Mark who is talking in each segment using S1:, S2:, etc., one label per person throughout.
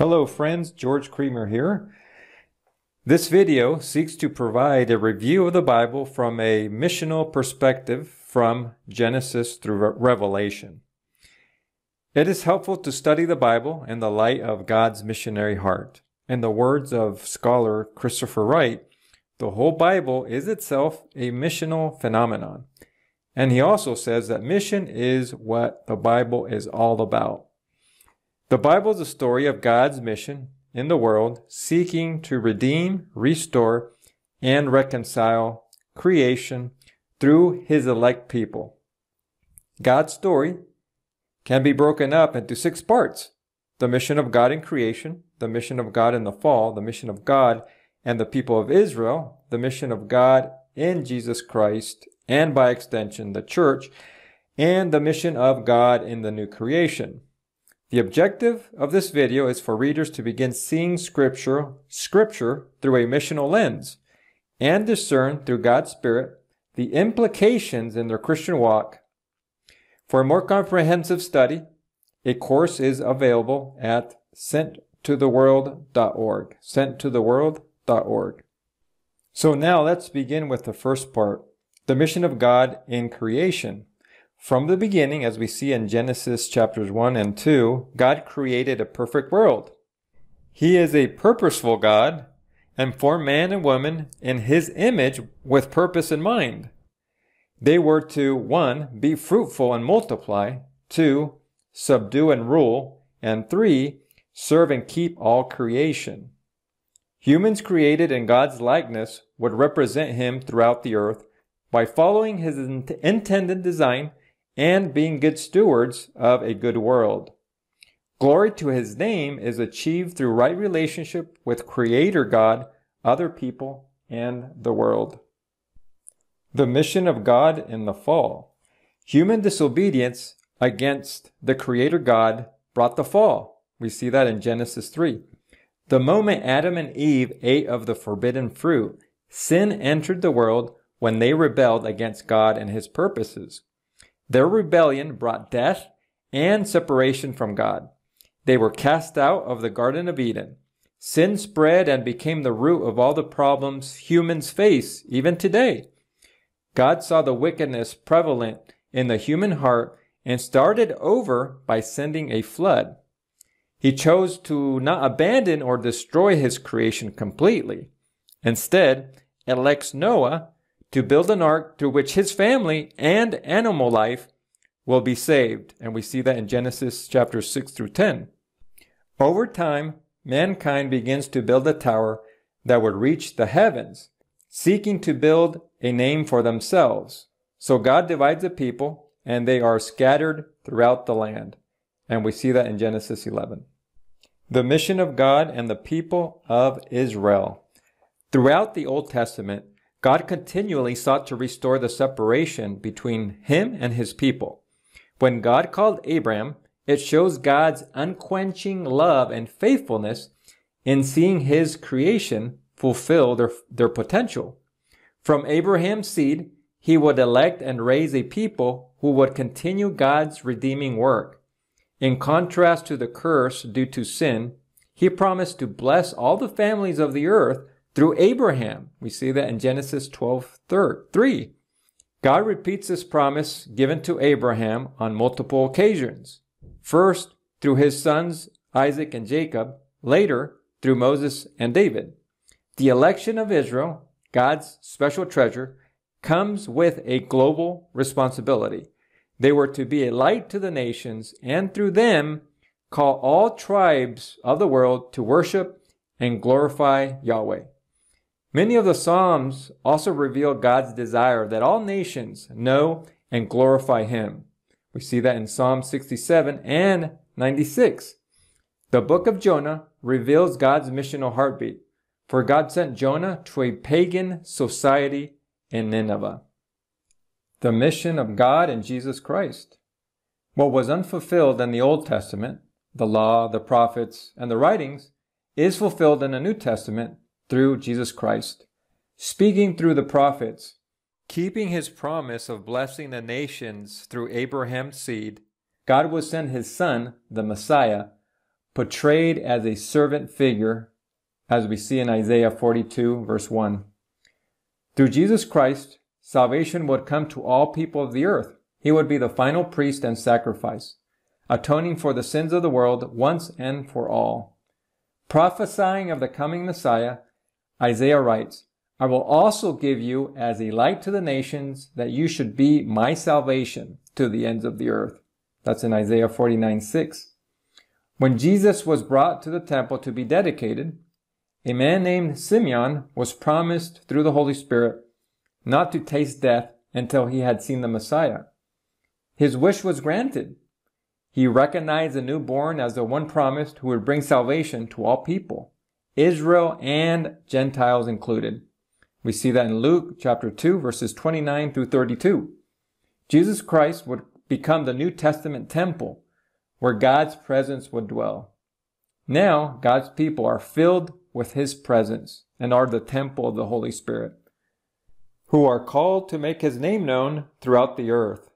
S1: Hello friends, George Creamer here. This video seeks to provide a review of the Bible from a missional perspective from Genesis through Revelation. It is helpful to study the Bible in the light of God's missionary heart. In the words of scholar Christopher Wright, the whole Bible is itself a missional phenomenon. And he also says that mission is what the Bible is all about. The Bible is a story of God's mission in the world, seeking to redeem, restore, and reconcile creation through his elect people. God's story can be broken up into six parts. The mission of God in creation, the mission of God in the fall, the mission of God and the people of Israel, the mission of God in Jesus Christ, and by extension, the church, and the mission of God in the new creation. The objective of this video is for readers to begin seeing scripture, scripture through a missional lens and discern through God's Spirit the implications in their Christian walk. For a more comprehensive study, a course is available at senttotheworld.org, senttotheworld.org. So now let's begin with the first part, the mission of God in creation. From the beginning, as we see in Genesis chapters 1 and 2, God created a perfect world. He is a purposeful God and formed man and woman in his image with purpose in mind. They were to 1. Be fruitful and multiply, 2. Subdue and rule, and 3. Serve and keep all creation. Humans created in God's likeness would represent him throughout the earth by following his intended design and being good stewards of a good world. Glory to his name is achieved through right relationship with Creator God, other people, and the world. The mission of God in the fall. Human disobedience against the Creator God brought the fall. We see that in Genesis 3. The moment Adam and Eve ate of the forbidden fruit, sin entered the world when they rebelled against God and his purposes. Their rebellion brought death and separation from God. They were cast out of the Garden of Eden. Sin spread and became the root of all the problems humans face, even today. God saw the wickedness prevalent in the human heart and started over by sending a flood. He chose to not abandon or destroy his creation completely. Instead, elects Noah to build an ark through which his family and animal life will be saved. And we see that in Genesis chapter 6 through 10. Over time, mankind begins to build a tower that would reach the heavens, seeking to build a name for themselves. So God divides the people, and they are scattered throughout the land. And we see that in Genesis 11. The mission of God and the people of Israel. Throughout the Old Testament, God continually sought to restore the separation between him and his people. When God called Abram, it shows God's unquenching love and faithfulness in seeing his creation fulfill their, their potential. From Abraham's seed, he would elect and raise a people who would continue God's redeeming work. In contrast to the curse due to sin, he promised to bless all the families of the earth through Abraham. We see that in Genesis 12 3. God repeats this promise given to Abraham on multiple occasions. First, through his sons Isaac and Jacob, later, through Moses and David. The election of Israel, God's special treasure, comes with a global responsibility. They were to be a light to the nations, and through them, call all tribes of the world to worship and glorify Yahweh. Many of the Psalms also reveal God's desire that all nations know and glorify Him. We see that in Psalm 67 and 96. The book of Jonah reveals God's missional heartbeat, for God sent Jonah to a pagan society in Nineveh. The mission of God and Jesus Christ. What was unfulfilled in the Old Testament, the law, the prophets, and the writings, is fulfilled in the New Testament through Jesus Christ, speaking through the prophets, keeping his promise of blessing the nations through Abraham's seed. God would send his son, the Messiah, portrayed as a servant figure, as we see in Isaiah 42, verse 1. Through Jesus Christ, salvation would come to all people of the earth. He would be the final priest and sacrifice, atoning for the sins of the world once and for all. Prophesying of the coming Messiah, Isaiah writes, I will also give you as a light to the nations that you should be my salvation to the ends of the earth. That's in Isaiah 49, 6. When Jesus was brought to the temple to be dedicated, a man named Simeon was promised through the Holy Spirit not to taste death until he had seen the Messiah. His wish was granted. He recognized the newborn as the one promised who would bring salvation to all people. Israel and Gentiles included. We see that in Luke chapter 2 verses 29 through 32. Jesus Christ would become the New Testament temple where God's presence would dwell. Now God's people are filled with his presence and are the temple of the Holy Spirit who are called to make his name known throughout the earth.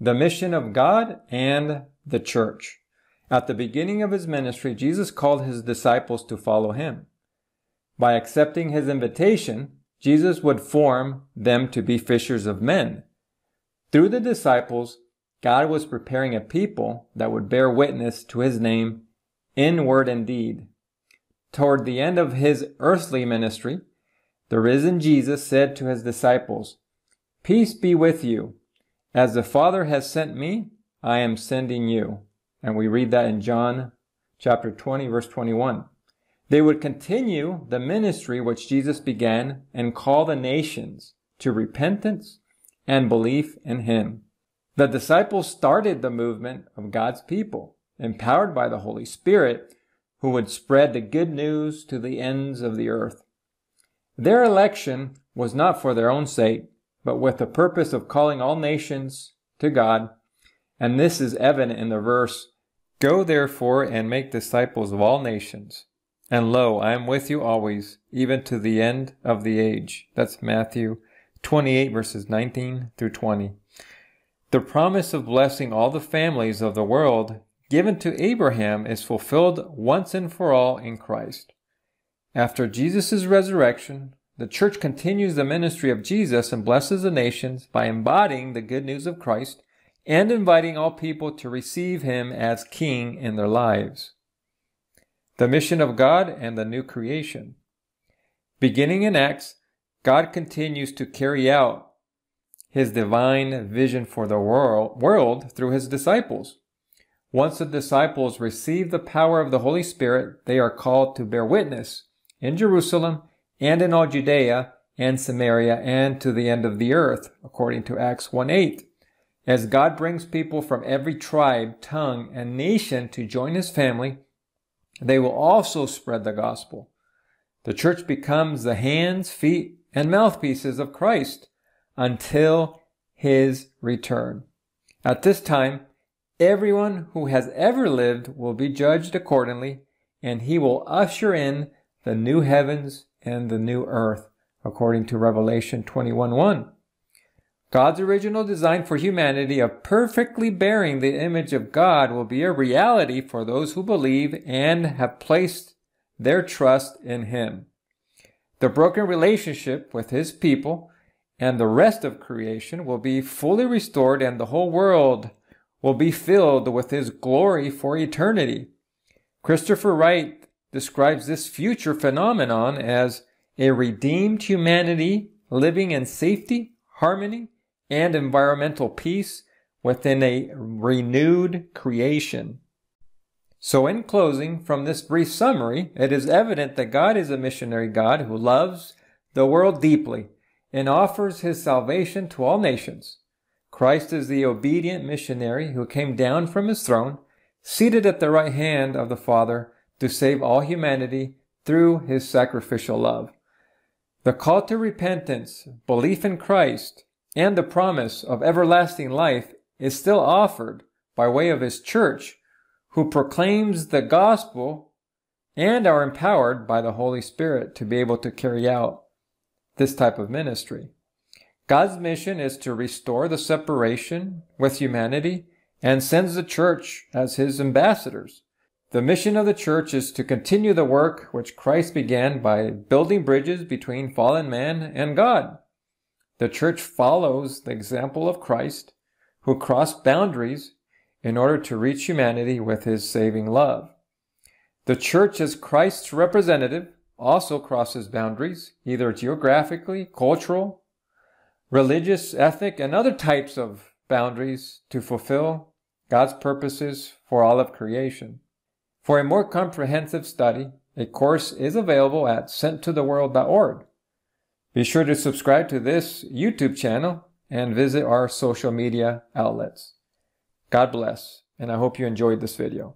S1: The mission of God and the church. At the beginning of his ministry, Jesus called his disciples to follow him. By accepting his invitation, Jesus would form them to be fishers of men. Through the disciples, God was preparing a people that would bear witness to his name in word and deed. Toward the end of his earthly ministry, the risen Jesus said to his disciples, Peace be with you. As the Father has sent me, I am sending you. And we read that in John chapter 20, verse 21. They would continue the ministry which Jesus began and call the nations to repentance and belief in him. The disciples started the movement of God's people, empowered by the Holy Spirit, who would spread the good news to the ends of the earth. Their election was not for their own sake, but with the purpose of calling all nations to God and this is evident in the verse, Go therefore and make disciples of all nations. And lo, I am with you always, even to the end of the age. That's Matthew 28 verses 19 through 20. The promise of blessing all the families of the world given to Abraham is fulfilled once and for all in Christ. After Jesus' resurrection, the church continues the ministry of Jesus and blesses the nations by embodying the good news of Christ and inviting all people to receive him as king in their lives. The mission of God and the new creation. Beginning in Acts, God continues to carry out his divine vision for the world, world through his disciples. Once the disciples receive the power of the Holy Spirit, they are called to bear witness in Jerusalem and in all Judea and Samaria and to the end of the earth, according to Acts 1 8. As God brings people from every tribe, tongue, and nation to join his family, they will also spread the gospel. The church becomes the hands, feet, and mouthpieces of Christ until his return. At this time, everyone who has ever lived will be judged accordingly, and he will usher in the new heavens and the new earth, according to Revelation 21 1. God's original design for humanity of perfectly bearing the image of God will be a reality for those who believe and have placed their trust in Him. The broken relationship with His people and the rest of creation will be fully restored and the whole world will be filled with His glory for eternity. Christopher Wright describes this future phenomenon as a redeemed humanity living in safety, harmony, and environmental peace within a renewed creation. So, in closing, from this brief summary, it is evident that God is a missionary God who loves the world deeply and offers his salvation to all nations. Christ is the obedient missionary who came down from his throne, seated at the right hand of the Father, to save all humanity through his sacrificial love. The call to repentance, belief in Christ, and the promise of everlasting life is still offered by way of his church who proclaims the gospel and are empowered by the Holy Spirit to be able to carry out this type of ministry. God's mission is to restore the separation with humanity and sends the church as his ambassadors. The mission of the church is to continue the work which Christ began by building bridges between fallen man and God. The church follows the example of Christ, who crossed boundaries in order to reach humanity with his saving love. The church, as Christ's representative, also crosses boundaries, either geographically, cultural, religious, ethnic, and other types of boundaries to fulfill God's purposes for all of creation. For a more comprehensive study, a course is available at senttotheworld.org. Be sure to subscribe to this YouTube channel and visit our social media outlets. God bless, and I hope you enjoyed this video.